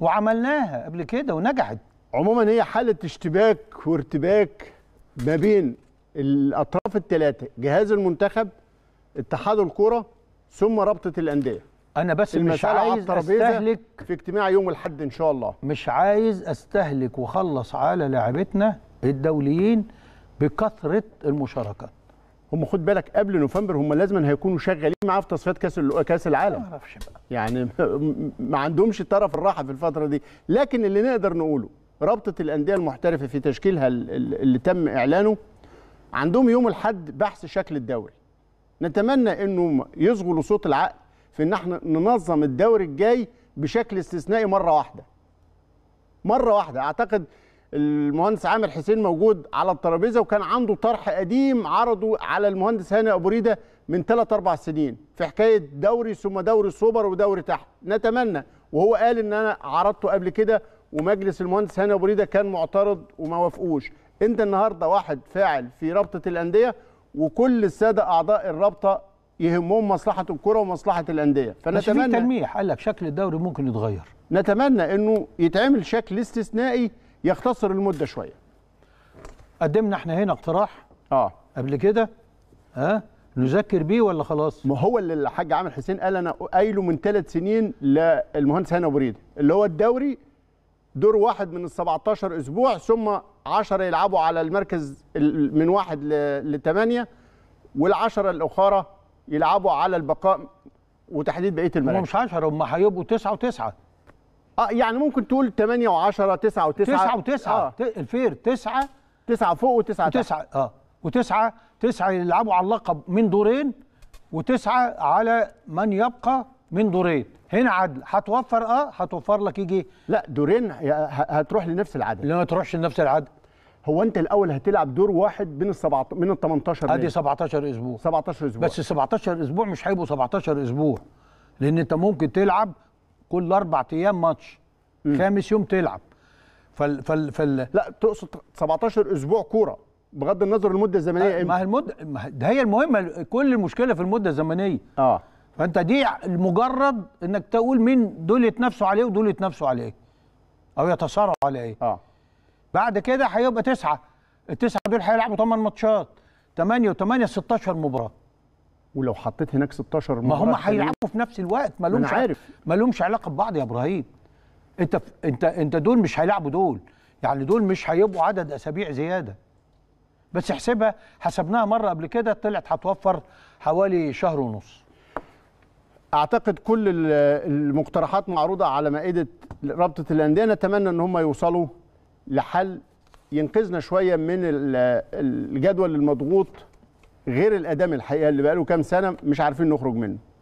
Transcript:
وعملناها قبل كده ونجحت عموما هي حاله اشتباك وارتباك ما بين الاطراف الثلاثه جهاز المنتخب اتحاد الكره ثم رابطه الانديه انا بس مش عايز استهلك في اجتماع يوم الاحد ان شاء الله مش عايز استهلك وخلص على لاعبتنا الدوليين بكثره المشاركات هم خد بالك قبل نوفمبر هم لازما هيكونوا شغالين معاه في تصفيات كاس كاس العالم ما اعرفش بقى يعني ما عندهمش طرف الراحه في الفتره دي لكن اللي نقدر نقوله رابطه الانديه المحترفه في تشكيلها اللي تم اعلانه عندهم يوم الاحد بحث شكل الدوري نتمنى انه يصغوا صوت العقل في ان احنا ننظم الدوري الجاي بشكل استثنائي مره واحده مره واحده اعتقد المهندس عامر حسين موجود على الترابيزه وكان عنده طرح قديم عرضه على المهندس هاني ابو ريده من ثلاث اربع سنين في حكايه دوري ثم دوري السوبر ودوري تحت نتمنى وهو قال ان انا عرضته قبل كده ومجلس المهندس هاني ابو ريده كان معترض وما وافقوش انت النهارده واحد فاعل في رابطه الانديه وكل الساده اعضاء الرابطه يهمهم مصلحه الكره ومصلحه الانديه فنتمنى في تلميح قال لك شكل الدوري ممكن يتغير نتمنى انه يتعمل شكل استثنائي يختصر المده شويه قدمنا احنا هنا اقتراح اه قبل كده ها آه؟ نذكر بيه ولا خلاص؟ ما هو اللي الحاج عامر حسين قال انا قايله من ثلاث سنين للمهندس هاني ابو ريده اللي هو الدوري دور واحد من ال 17 اسبوع ثم 10 يلعبوا على المركز من واحد ل 8 وال 10 الاخرى يلعبوا على البقاء وتحديد بقيه المراكز. هم مش 10 هم هيبقوا 9 و9 اه يعني ممكن تقول 8 و10 9 و9 9 و9 آه. الفير 9 9 فوق و9 9 اه و9 9 يلعبوا على اللقب من دورين و9 على من يبقى من دورين هنا عدل هتوفر اه هتوفر لك يجي لا دورين هتروح لنفس العدد لا ما تروحش لنفس العدد هو انت الاول هتلعب دور واحد من ال 17 من ال 18 ادي 17 اسبوع 17 اسبوع بس 17 اسبوع مش هيبقوا 17 اسبوع لان انت ممكن تلعب كل اربع ايام ماتش خامس يوم تلعب فال فال فال لا تقصد 17 اسبوع كوره بغض النظر المده الزمنيه آه، ما هي المده ده هي المهمه كل المشكله في المده الزمنيه اه فانت دي المجرد انك تقول مين دول يتنافسوا عليه ودول يتنافسوا عليه او يتصارعوا على ايه اه بعد كده هيبقى تسعه التسعه دول هيلعبوا 8 ماتشات 8 و8 16 مباراه ولو حطيت هناك 16 ما هم هيلعبوا في نفس الوقت ما لهمش عارف ما لهمش علاقه ببعض يا ابراهيم انت ف... انت انت دول مش هيلعبوا دول يعني دول مش هيبقوا عدد اسابيع زياده بس احسبها حسبناها مره قبل كده طلعت هتوفر حوالي شهر ونص اعتقد كل المقترحات معروضه على مائده رابطه الانديه نتمنى ان هم يوصلوا لحل ينقذنا شويه من الجدول المضغوط غير الادام الحقيقه اللي بقاله كام سنه مش عارفين نخرج منه